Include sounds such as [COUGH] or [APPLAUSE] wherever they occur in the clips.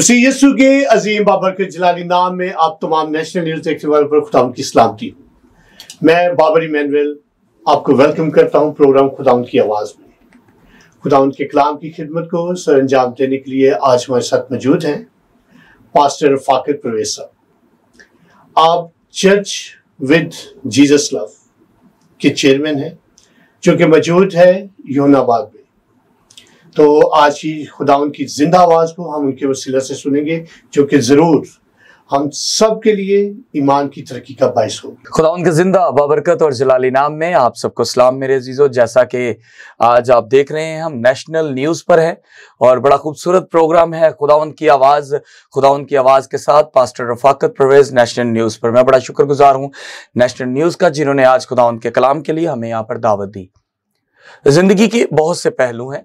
मसीह यसु के अजीम बाबर के जलाली नाम में आप तमाम नेशनल न्यूज़ देखने वालों पर की सलामती हूँ मैं बाबर इमैनुअल आपको वेलकम करता हूँ प्रोग्राम खुदा की आवाज़ में खुदा के कलाम की खिदमत को सर अंजाम देने के लिए आज हमारे साथ मौजूद हैं पास्टर फाकिर परवेज साहब आप चर्च विद जीसस लव के चेयरमैन हैं जो कि मौजूद है योनाबाद में तो आज ही खुदा उनकी ज़िंदा आवाज़ को हम उनके वसीला से सुनेंगे जो कि ज़रूर हम सब के लिए ईमान की तरक्की का बायस हो खुदा उनके ज़िंदा बाबरकत और जलाली नाम में आप सबको सलाम मेरे अजीज़ो जैसा कि आज आप देख रहे हैं हम नेशनल न्यूज़ पर है और बड़ा खूबसूरत प्रोग्राम है खुदा उनकी आवाज़ खुदा उनकी आवाज़ के साथ pastor Rafaqat Parvez national news पर मैं बड़ा शुक्रगुजार हूँ नेशनल न्यूज़ का जिन्होंने आज खुदा उनके कलाम के लिए हमें यहाँ पर दावत दी ज़िंदगी के बहुत से पहलू हैं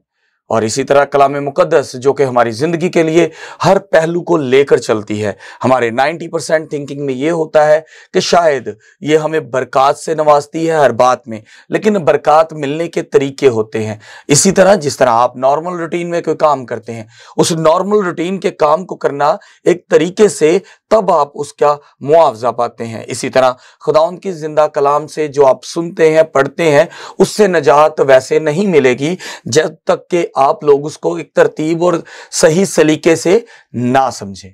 और इसी तरह कलाम मुकदस जो कि हमारी ज़िंदगी के लिए हर पहलू को लेकर चलती है हमारे 90 परसेंट थिंकिंग में ये होता है कि शायद ये हमें बरक़ात से नवाजती है हर बात में लेकिन बरक़ात मिलने के तरीके होते हैं इसी तरह जिस तरह आप नॉर्मल रूटीन में कोई काम करते हैं उस नॉर्मल रूटीन के काम को करना एक तरीके से तब आप उसका मुआवजा पाते हैं इसी तरह खुदा उनकी जिंदा कलाम से जो आप सुनते हैं पढ़ते हैं उससे नजात वैसे नहीं मिलेगी जब तक कि आप लोग उसको एक तरतीब और सही सलीके से ना समझें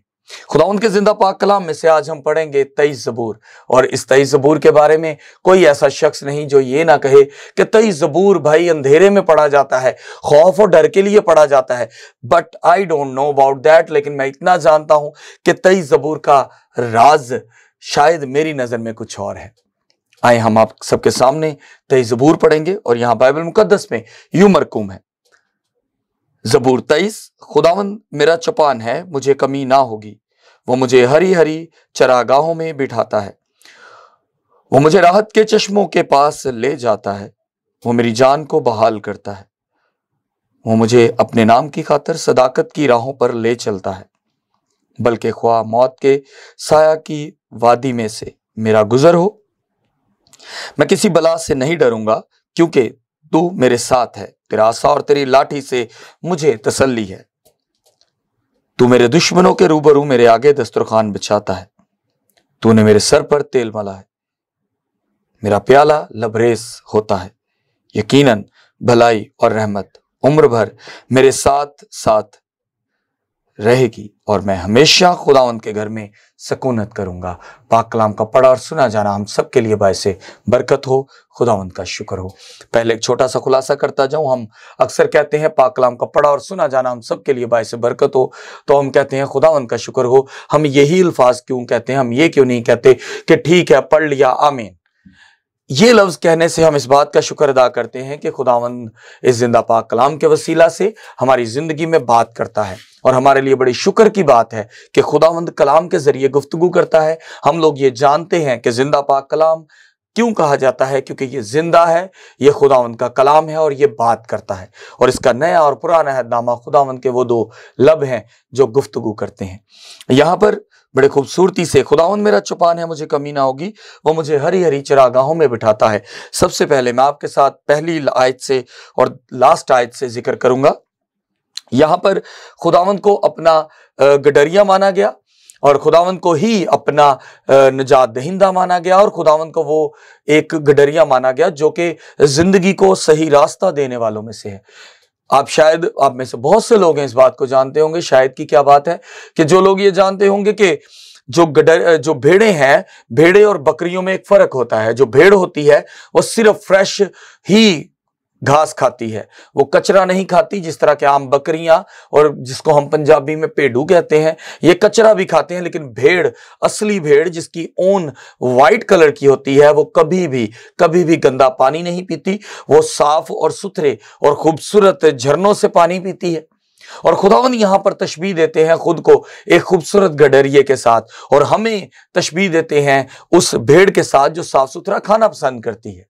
खुदा उनके जिंदा पाक कलाम में से आज हम पढ़ेंगे तई जबूर और इस तई जबूर के बारे में कोई ऐसा शख्स नहीं जो ये ना कहे कि तई जबूर भाई अंधेरे में पढ़ा जाता है खौफ और डर के लिए पढ़ा जाता है but I don't know about that लेकिन मैं इतना जानता हूं कि तई जबूर का राज शायद मेरी नजर में कुछ और है आए हम आप सबके सामने तई जबूर पढ़ेंगे और यहां बाइबल मुकदस में यू मरकूम है जबूर तेईस खुदावन मेरा चपान है मुझे कमी ना होगी वो मुझे हरी हरी चरागाहों में बिठाता है वो मुझे राहत के चश्मों के पास ले जाता है वो मेरी जान को बहाल करता है वो मुझे अपने नाम की खातर सदाकत की राहों पर ले चलता है बल्कि ख्वा मौत के साया की वादी में से मेरा गुजर हो मैं किसी बला से नहीं डरूंगा क्योंकि तू मेरे साथ है तेरा आशा और तेरी लाठी से मुझे तसल्ली है तू मेरे दुश्मनों के रूबरू मेरे आगे दस्तरखान बिछाता है तूने मेरे सर पर तेल मला है मेरा प्याला लबरेस होता है यकीनन भलाई और रहमत उम्र भर मेरे साथ साथ रहेगी और मैं हमेशा खुदावन के घर में सकूनत करूंगा पाक कलाम का पढ़ा और सुना जाना हम सब के लिए बायसे बरकत हो खुदावन का शुक्र हो पहले एक छोटा सा खुलासा करता जाऊं हम अक्सर कहते हैं पाक कलाम का पढ़ा और सुना जाना हम सब के लिए बायसे बरकत हो तो हम कहते हैं खुदावन का शुक्र हो हम यही अल्फाज क्यों कहते हैं हम ये क्यों नहीं कहते कि ठीक है पढ़ लिया आमीन ये लफ्ज़ कहने से हम इस बात का शुक्र अदा करते हैं कि खुदावंद इस जिंदा पाक कलाम के वसीला से हमारी ज़िंदगी में बात करता है और हमारे लिए बड़ी शुक्र की बात है कि खुदावंद कलाम के जरिए गुफ्तु करता है हम लोग ये जानते हैं कि जिंदा पाक कलाम क्यों कहा जाता है क्योंकि ये जिंदा है ये खुदावंद का कलाम है और ये बात करता है और इसका नया और पुराना हैदनामा खुदावंद के वो दो लब हैं जो गुफ्तगु करते हैं यहाँ पर बड़े खूबसूरती से खुदावन मेरा चुपान है मुझे कमी ना होगी वो मुझे हरी हरी चरागाहों में बिठाता है सबसे पहले मैं आपके साथ पहली आयत से और लास्ट आयत से जिक्र करूंगा यहां पर खुदावंत को अपना गडरिया माना गया और खुदावन को ही अपना निजात दहिंदा माना गया और खुदावन को वो एक गडरिया माना गया जो कि जिंदगी को सही रास्ता देने वालों में से है आप शायद आप में से बहुत से लोग हैं इस बात को जानते होंगे शायद की क्या बात है कि जो लोग ये जानते होंगे कि जो गडर जो भेड़े हैं भेड़े और बकरियों में एक फर्क होता है जो भेड़ होती है वो सिर्फ फ्रेश ही घास खाती है वो कचरा नहीं खाती जिस तरह के आम बकरियां और जिसको हम पंजाबी में पेडू कहते हैं ये कचरा भी खाते हैं लेकिन भेड़ असली भेड़ जिसकी ऊन वाइट कलर की होती है वो कभी भी कभी भी गंदा पानी नहीं पीती वो साफ और सुथरे और खूबसूरत झरनों से पानी पीती है और खुदावन यहां पर तशबी देते हैं खुद को एक खूबसूरत गडरिए के साथ और हमें तशबी देते हैं उस भेड़ के साथ जो साफ सुथरा खाना पसंद करती है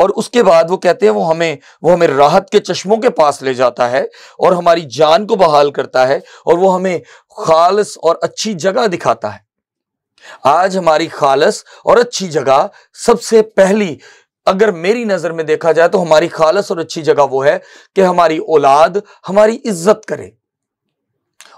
और उसके बाद वो कहते हैं वो हमें वो हमें राहत के चश्मों के पास ले जाता है और हमारी जान को बहाल करता है और वो हमें खालस और अच्छी जगह दिखाता है आज हमारी खालस और अच्छी जगह सबसे पहली अगर मेरी नज़र में देखा जाए तो हमारी खालस और अच्छी जगह वो है कि हमारी औलाद हमारी इज्जत करे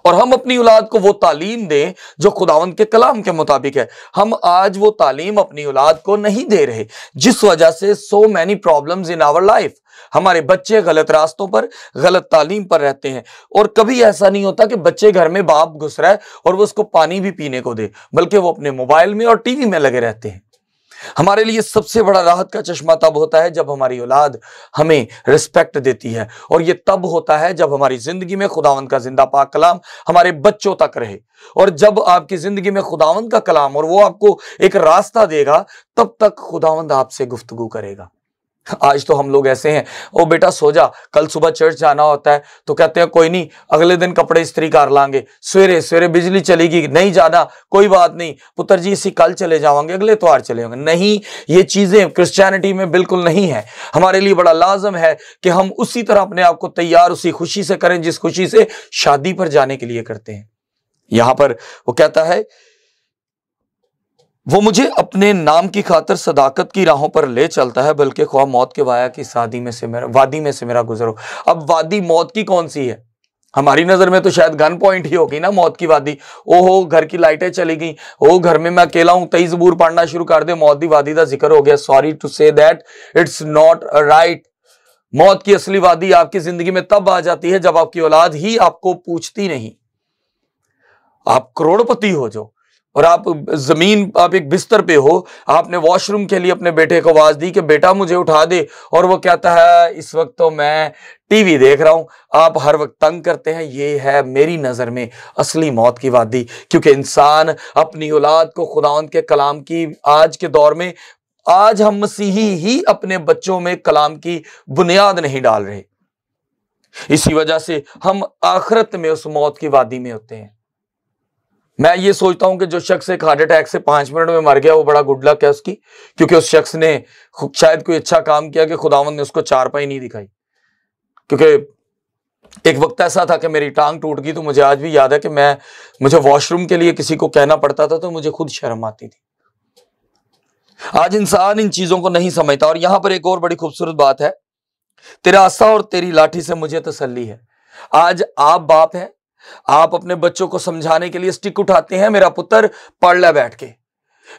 और हम अपनी औलाद को वो तालीम दें जो खुदावन के कलाम के मुताबिक है हम आज वो तालीम अपनी औलाद को नहीं दे रहे जिस वजह से so many problems in our life हमारे बच्चे गलत रास्तों पर गलत तालीम पर रहते हैं और कभी ऐसा नहीं होता कि बच्चे घर में बाप घुस रहा है और वो उसको पानी भी पीने को दे बल्कि वो अपने मोबाइल में और टीवी में लगे रहते हैं हमारे लिए सबसे बड़ा राहत का चश्मा तब होता है जब हमारी औलाद हमें रिस्पेक्ट देती है और ये तब होता है जब हमारी ज़िंदगी में खुदावन का जिंदा पाक कलाम हमारे बच्चों तक रहे और जब आपकी ज़िंदगी में खुदावन का कलाम और वो आपको एक रास्ता देगा तब तक खुदावंद आपसे गुफ्तगु करेगा आज तो हम लोग ऐसे हैं ओ बेटा सो जा कल सुबह चर्च जाना होता है तो कहते हैं कोई नहीं अगले दिन कपड़े इस्त्री कर लांगे सवेरे सवेरे बिजली चलेगी नहीं जाना कोई बात नहीं पुत्र जी इसी कल चले जाओगे अगले त्यौहार चले जाओगे नहीं ये चीज़ें क्रिश्चियनिटी में बिल्कुल नहीं है हमारे लिए बड़ा लाजम है कि हम उसी तरह अपने आप को तैयार उसी खुशी से करें जिस खुशी से शादी पर जाने के लिए करते हैं यहाँ पर वो कहता है वो मुझे अपने नाम की खातर सदाकत की राहों पर ले चलता है बल्कि ख्वाह मौत के वाया की शादी में से मेरा वादी में से मेरा गुजरो अब वादी मौत की कौन सी है हमारी नज़र में तो शायद गन पॉइंट ही होगी ना मौत की वादी ओ हो घर की लाइटें चली गई ओ घर में मैं अकेला हूं तई जबूर पढ़ना शुरू कर दे मौत की वादी का जिक्र हो गया sorry to say that it's not right मौत की असली वादी आपकी जिंदगी में तब आ जाती है जब आपकी औलाद ही आपको पूछती नहीं आप करोड़पति हो जाओ और आप ज़मीन आप एक बिस्तर पे हो आपने वॉशरूम के लिए अपने बेटे को आवाज़ दी कि बेटा मुझे उठा दे और वो कहता है इस वक्त तो मैं टीवी देख रहा हूं आप हर वक्त तंग करते हैं ये है मेरी नज़र में असली मौत की वादी क्योंकि इंसान अपनी औलाद को खुदा के कलाम की आज के दौर में आज हम मसीही ही अपने बच्चों में कलाम की बुनियाद नहीं डाल रहे इसी वजह से हम आखरत में उस मौत की वादी में होते हैं मैं ये सोचता हूं कि जो शख्स एक हार्ट अटैक से पांच मिनट में मर गया वो बड़ा गुड लक है उसकी क्योंकि उस शख्स ने शायद कोई अच्छा काम किया कि खुदावन ने उसको चार पाई नहीं दिखाई क्योंकि एक वक्त ऐसा था कि मेरी टांग टूट गई तो मुझे आज भी याद है कि मैं मुझे वॉशरूम के लिए किसी को कहना पड़ता था तो मुझे खुद शर्म आती थी आज इंसान इन चीजों को नहीं समझता और यहां पर एक और बड़ी खूबसूरत बात है तेरा आस्था और तेरी लाठी से मुझे तसल्ली है आज आप बाप हैं आप अपने बच्चों को समझाने के लिए स्टिक उठाते हैं मेरा पुत्र पढ़ ले बैठ के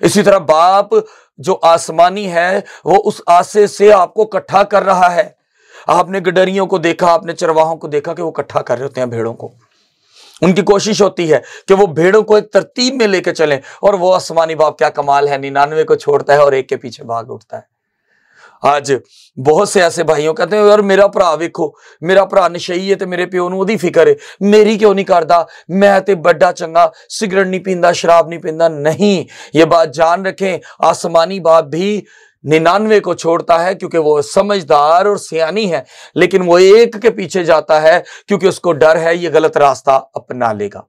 इसी तरह बाप जो आसमानी है वो उस आसे से आपको इकट्ठा कर रहा है आपने गडरियों को देखा आपने चरवाहों को देखा कि वो इकट्ठा कर रहे होते हैं भेड़ों को उनकी कोशिश होती है कि वो भेड़ों को एक तरतीब में लेकर चलें और वो आसमानी बाप क्या कमाल है निन्यानवे को छोड़ता है और एक के पीछे भाग उठता है ਅੱਜ बहुत से ऐसे भाइयों कहते ਯਾਰ ਮੇਰਾ ਭਰਾ ਵੇਖੋ ਮੇਰਾ ਭਰਾ ਨਸ਼ਈ ਹੈ ਤੇ ਮੇਰੇ ਪਿਓ ਨੂੰ ਉਹਦੀ ਫਿਕਰ ਹੈ ਮੇਰੀ ਕਿਉਂ नहीं ਕਰਦਾ ਮੈਂ ਤੇ ਵੱਡਾ ਚੰਗਾ ਸਿਗਰਟ ਨਹੀਂ ਪੀਂਦਾ ਸ਼ਰਾਬ ਨਹੀਂ नहीं ये बात जान रखें आसमानी बाप भी निन्यानवे को छोड़ता है क्योंकि वो समझदार और सियानी है लेकिन वो एक के पीछे जाता है क्योंकि उसको डर है ये गलत रास्ता अपना लेगा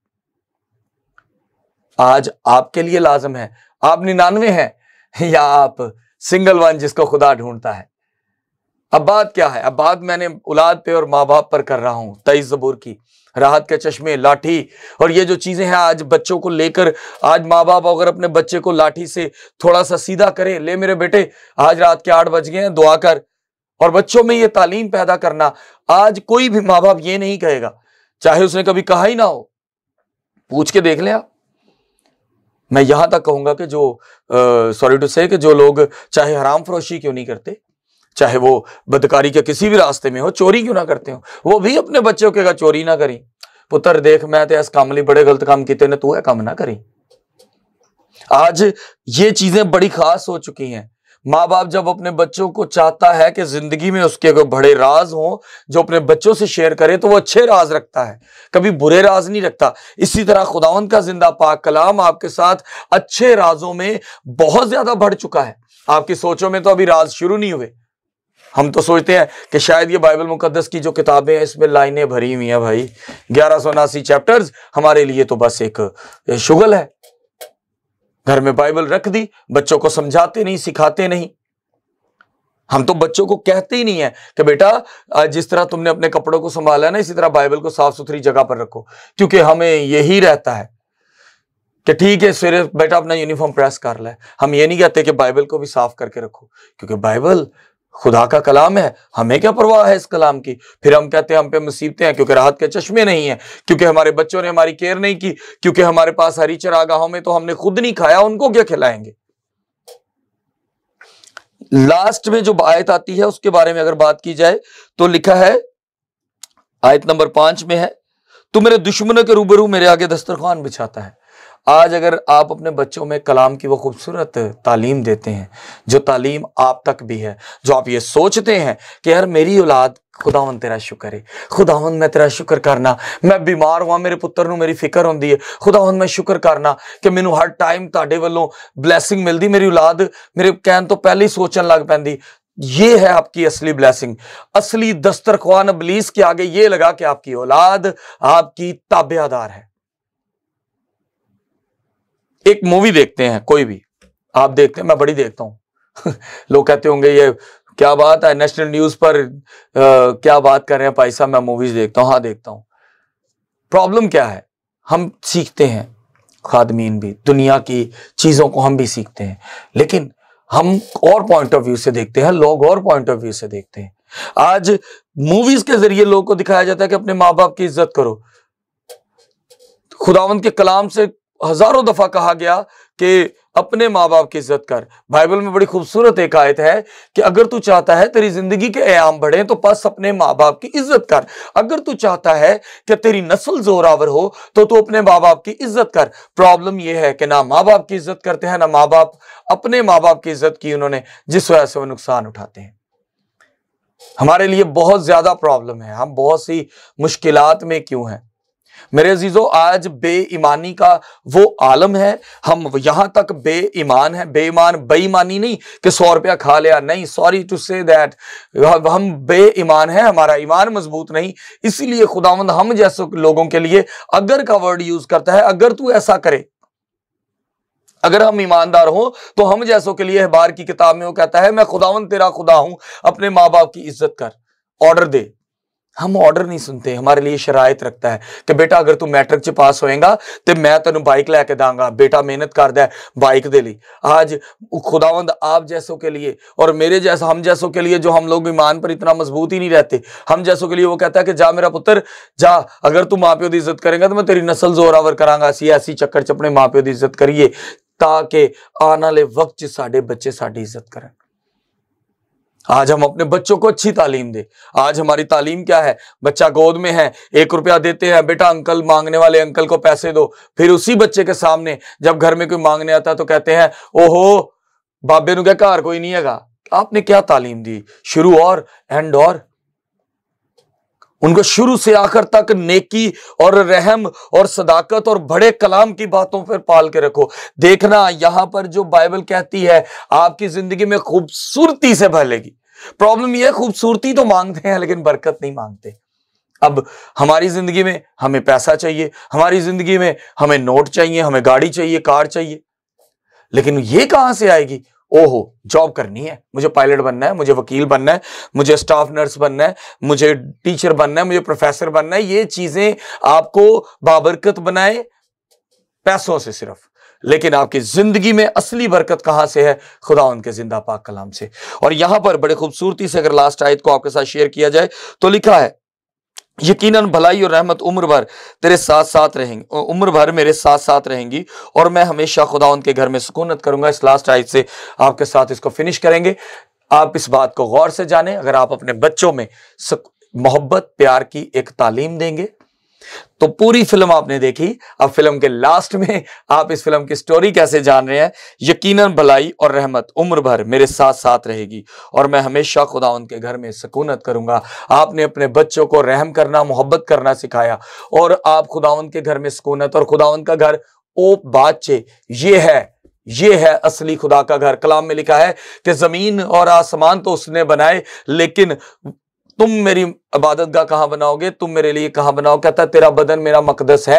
आज आपके लिए लाजम है आप निन्यानवे हैं या आप सिंगल वन जिसको खुदा ढूंढता है अब बात क्या है अब बात मैंने औलाद पे और माँ बाप पर कर रहा हूं तई जबूर की राहत के चश्मे लाठी और ये जो चीज़ें हैं आज बच्चों को लेकर आज माँ बाप अगर अपने बच्चे को लाठी से थोड़ा सा सीधा करें ले मेरे बेटे आज रात के आठ बज गए हैं दुआ कर और बच्चों में ये तालीम पैदा करना आज कोई भी माँ बाप ये नहीं कहेगा चाहे उसने कभी कहा ही ना हो पूछ के देख लें आप मैं यहां तक कहूंगा कि जो सॉरी टू से जो लोग चाहे हराम फरोशी क्यों नहीं करते चाहे वो बदकारी के किसी भी रास्ते में हो चोरी क्यों ना करते हो वो भी अपने बच्चों के चोरी ना करें पुत्र देख मैं तो इस काम नहीं बड़े गलत काम किए ने तू है काम ना करी आज ये चीजें बड़ी खास हो चुकी हैं माँ बाप जब अपने बच्चों को चाहता है कि जिंदगी में उसके अगर बड़े राज हों जो अपने बच्चों से शेयर करे तो वो अच्छे राज रखता है कभी बुरे राज नहीं रखता इसी तरह खुदावन का जिंदा पाक कलाम आपके साथ अच्छे राजों में बहुत ज्यादा बढ़ चुका है आपकी सोचों में तो अभी राज शुरू नहीं हुए हम तो सोचते हैं कि शायद ये बाइबल मुकदस की जो किताबें हैं इसमें लाइनें भरी हुई हैं भाई ग्यारह सौ उनासी चैप्टर्स हमारे लिए तो बस एक शुगल है घर में बाइबल रख दी बच्चों को समझाते नहीं सिखाते नहीं हम तो बच्चों को कहते ही नहीं है कि बेटा जिस तरह तुमने अपने कपड़ों को संभाला ना इसी तरह बाइबल को साफ सुथरी जगह पर रखो क्योंकि हमें यही रहता है कि ठीक है सवेरे बेटा अपना यूनिफॉर्म प्रेस कर ले हम ये नहीं कहते कि बाइबल को भी साफ करके रखो क्योंकि बाइबल खुदा का कलाम है हमें क्या परवाह है इस कलाम की फिर हम कहते हैं हम पे मुसीबतें हैं क्योंकि राहत के चश्मे नहीं है क्योंकि हमारे बच्चों ने हमारी केयर नहीं की क्योंकि हमारे पास हरी चरागाहों में तो हमने खुद नहीं खाया उनको क्या खिलाएंगे लास्ट में जो आयत आती है उसके बारे में अगर बात की जाए तो लिखा है आयत नंबर पांच में है तो मेरे दुश्मनों के रूबरू मेरे आगे दस्तरखान बिछाता है आज अगर आप अपने बच्चों में कलाम की वो खूबसूरत तालीम देते हैं जो तालीम आप तक भी है जो आप ये सोचते हैं कि यार मेरी औलाद खुदावन तेरा शुक्र है खुदावन मैं तेरा शुक्र करना मैं बीमार हुआ मेरे पुत्र मेरी फिक्र ਫਿਕਰ ਹੁੰਦੀ ਹੈ ਖੁਦਾਵੰਦ ਮੈਂ ਸ਼ੁਕਰ ਕਰਨਾ ਕਿ ਮੈਨੂੰ ਹਰ ਟਾਈਮ ਤੁਹਾਡੇ ਵੱਲੋਂ ਬਲੇਸਿੰਗ ਮਿਲਦੀ ਮੇਰੀ ਔਲਾਦ ਮੇਰੇ ਕਹਿਣ ਤੋਂ ਪਹਿਲੇ ਹੀ ਸੋਚਣ ਲੱਗ ये है आपकी असली ब्लैसिंग असली दस्तरखान बलीस के आगे ये लगा कि आपकी औलाद आपकी ताबेदार है एक मूवी देखते हैं कोई भी आप देखते हैं मैं बड़ी देखता हूं [LAUGHS] लोग कहते होंगे ये क्या बात है नेशनल न्यूज पर आ, क्या बात कर रहे हैं भाई मैं मूवीज देखता हूं हाँ देखता हूं प्रॉब्लम क्या है हम सीखते हैं खादमीन भी दुनिया की चीज़ों को हम भी सीखते हैं लेकिन हम और पॉइंट ऑफ व्यू से देखते हैं लोग और पॉइंट ऑफ व्यू से देखते हैं आज मूवीज के जरिए लोगों को दिखाया जाता है कि अपने माँ बाप की इज्जत करो खुदावंत के कलाम से हजारों दफा कहा गया कि अपने माँ बाप की इज्जत कर बाइबल में बड़ी खूबसूरत एक आयत है कि अगर तू चाहता है तेरी जिंदगी के आयाम बढ़े तो पास अपने माँ बाप की इज्जत कर अगर तू चाहता है कि तेरी नस्ल जोरावर हो तो तू अपने माँ बाप की इज्जत कर प्रॉब्लम यह है कि ना माँ बाप की इज्जत करते हैं ना माँ बाप अपने माँ बाप की इज्जत की उन्होंने जिस वजह से वो नुकसान उठाते हैं हमारे लिए बहुत ज्यादा प्रॉब्लम है हम बहुत सी मुश्किलात में क्यों हैं मेरे अजीज़ो आज बेईमानी का वो आलम है हम यहां तक बेईमान है बेईमान बेईमानी नहीं कि सौ रुपया खा लिया नहीं सॉरी टू से दैट हम बेईमान है हमारा ईमान मजबूत नहीं इसीलिए खुदावंद हम जैसे लोगों के लिए अगर का वर्ड यूज करता है अगर तू ऐसा करे अगर हम ईमानदार हो तो हम जैसों के लिए अहबार की किताब में वो कहता है मैं खुदावंद तेरा खुदा हूं अपने माँ बाप की इज्जत कर ऑर्डर दे हम ऑर्डर नहीं सुनते हमारे लिए शरायत रखता है कि बेटा अगर तू मैट्रिक च पास होएगा ਤੇ मैं ਤੈਨੂੰ बाइक ਲੈ दांगा बेटा मेहनत ਮਿਹਨਤ ਕਰਦਾ बाइक दे ਦੇ आज खुदावंद आप जैसों के लिए और मेरे जैसा हम जैसों के लिए जो हम लोग ईमान पर इतना मजबूत ही नहीं रहते हम जैसों के लिए वो कहता है कि जा मेरा पुत्र जा अगर तू माँ प्यो की इज्जत करेगा तो मैं तेरी नस्ल जोरावर करांगा ਅਸੀਂ ਐਸੀ ਚੱਕਰ ਚ ਆਪਣੇ ਮਾਂ ਪਿਓ ਦੀ ਇੱਜ਼ਤ ਕਰੀਏ ਤਾਂ ਕਿ ਆਉਣ ਵਾਲੇ ਵਕਤ 'ਚ ਸਾਡੇ ਬੱਚੇ ਸਾਡੀ ਇੱਜ਼ਤ आज हम अपने बच्चों को अच्छी तालीम दे आज हमारी तालीम क्या है बच्चा गोद में है एक रुपया देते हैं बेटा अंकल मांगने वाले अंकल को पैसे दो फिर उसी बच्चे के सामने जब घर में कोई मांगने आता है तो कहते हैं ओहो बाबे नु क्या घर कोई नहीं हैगा आपने क्या तालीम दी शुरू और एंड और उनको शुरू से आखिर तक नेकी और रहम और सदाकत और बड़े कलाम की बातों पर पाल के रखो देखना यहां पर जो बाइबल कहती है आपकी जिंदगी में खूबसूरती से भलेगी प्रॉब्लम यह खूबसूरती तो मांगते हैं लेकिन बरकत नहीं मांगते अब हमारी जिंदगी में हमें पैसा चाहिए हमारी जिंदगी में हमें नोट चाहिए हमें गाड़ी चाहिए कार चाहिए लेकिन ये कहां से आएगी ओहो जॉब करनी है मुझे पायलट बनना है मुझे वकील बनना है मुझे स्टाफ नर्स बनना है मुझे टीचर बनना है मुझे प्रोफेसर बनना है ये चीजें आपको बाबरकत बनाए पैसों से सिर्फ लेकिन आपकी जिंदगी में असली बरकत कहां से है खुदा उनके जिंदा पाक कलाम से और यहां पर बड़े खूबसूरती से अगर लास्ट आयत को आपके साथ शेयर किया जाए तो लिखा है यकीनन भलाई और रहमत उम्र भर तेरे साथ साथ रहेंगे उम्र भर मेरे साथ साथ रहेंगी और मैं हमेशा खुदा उनके घर में सुकूनत करूंगा इस लास्ट आयत से आपके साथ इसको फिनिश करेंगे आप इस बात को गौर से जानें अगर आप अपने बच्चों में मोहब्बत प्यार की एक तालीम देंगे तो पूरी फिल्म आपने देखी अब फिल्म के लास्ट में आप इस फिल्म की स्टोरी कैसे जान रहे हैं यकीनन भलाई और रहमत उम्र भर मेरे साथ साथ रहेगी और मैं हमेशा खुदा उनके घर में सकूनत करूंगा आपने अपने बच्चों को रहम करना मोहब्बत करना सिखाया और आप खुदा उनके घर में सकूनत और खुदा उनका घर ओ बाचे ये है ये है असली खुदा का घर कलाम में लिखा है कि जमीन और आसमान तो उसने बनाए लेकिन तुम मेरी इबादत का कहाँ बनाओगे तुम मेरे लिए कहाँ बनाओ कहता है तेरा बदन मेरा मकदस है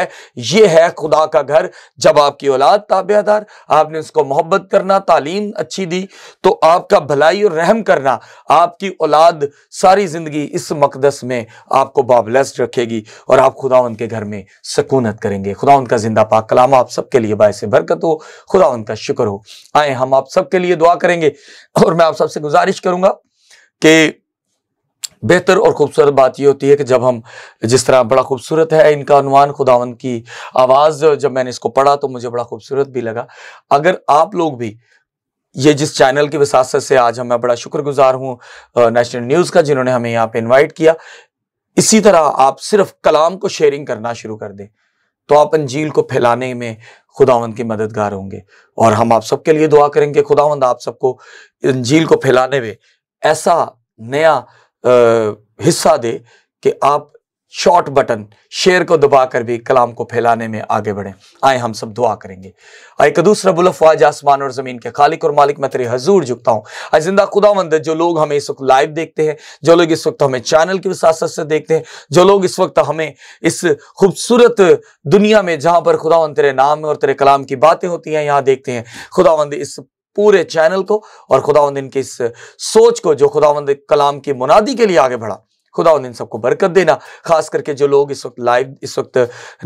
ये है खुदा का घर जब आपकी औलाद ताबेदार आपने उसको मोहब्बत करना तालीम अच्छी दी तो आपका भलाई और रहम करना आपकी औलाद सारी ज़िंदगी इस मकदस में आपको बाबलेस्ड रखेगी और आप खुदा उनके घर में सकूनत करेंगे खुदा उनका जिंदा पाक कलाम आप सबके लिए बायस बरकत हो खुदा उनका शुक्र हो आए हम आप सबके लिए दुआ करेंगे और मैं आप सबसे गुजारिश करूंगा कि बेहतर और ख़ूबसूरत बात यह होती है कि जब हम जिस तरह बड़ा खूबसूरत है इनका अनुमान खुदावन की आवाज़ जब मैंने इसको पढ़ा तो मुझे बड़ा खूबसूरत भी लगा अगर आप लोग भी ये जिस चैनल की विशास से आज हम मैं बड़ा शुक्रगुजार हूँ नेशनल न्यूज़ का जिन्होंने हमें यहाँ पे इनवाइट किया इसी तरह आप सिर्फ कलाम को शेयरिंग करना शुरू कर दें तो आप अंजील को फैलाने में खुदावंद की मददगार होंगे और हम आप सबके लिए दुआ करेंगे खुदावंद आप सबको अंजील को फैलाने में ऐसा नया हिस्सा दे कि आप शॉर्ट बटन शेयर को दबाकर भी कलाम को फैलाने में आगे बढ़े आए हम सब दुआ करेंगे आए कदूस रबुलफवाज आसमान और ज़मीन के खालिक और मालिक मैं तेरे हजूर झुकता हूँ आज जिंदा खुदा मंद जो लोग हमें इस वक्त लाइव देखते हैं जो लोग इस वक्त हमें चैनल के साथ से देखते हैं जो लोग इस वक्त हमें इस खूबसूरत दुनिया में जहाँ पर खुदा तेरे नाम और तेरे कलाम की बातें होती हैं यहाँ देखते हैं खुदावंद इस पूरे चैनल को और खुदावंद इनकी इस सोच को जो खुदावंद कलाम की मुनादी के लिए आगे बढ़ा खुदावंद इन सबको बरकत देना खास करके जो लोग इस वक्त लाइव इस वक्त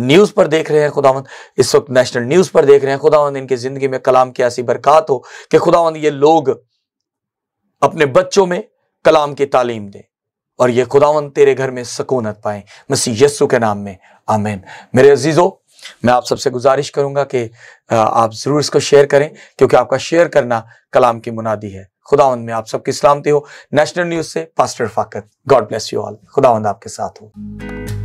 न्यूज़ पर देख रहे हैं खुदावंद इस वक्त नेशनल न्यूज़ पर देख रहे हैं खुदावंद इनकी ज़िंदगी में कलाम की ऐसी बरकत हो कि खुदावंद ये लोग अपने बच्चों में कलाम की तालीम दें और ये खुदावंद तेरे घर में सकूनत पाए मसीह यस्सु के नाम में आमेन मेरे अजीज़ों मैं आप सबसे गुजारिश करूंगा कि आप ज़रूर इसको शेयर करें क्योंकि आपका शेयर करना कलाम की मुनादी है खुदावंद में आप सबकी सलामती हो नेशनल न्यूज़ से pastor Faqat God bless you all खुदावंद आपके साथ हो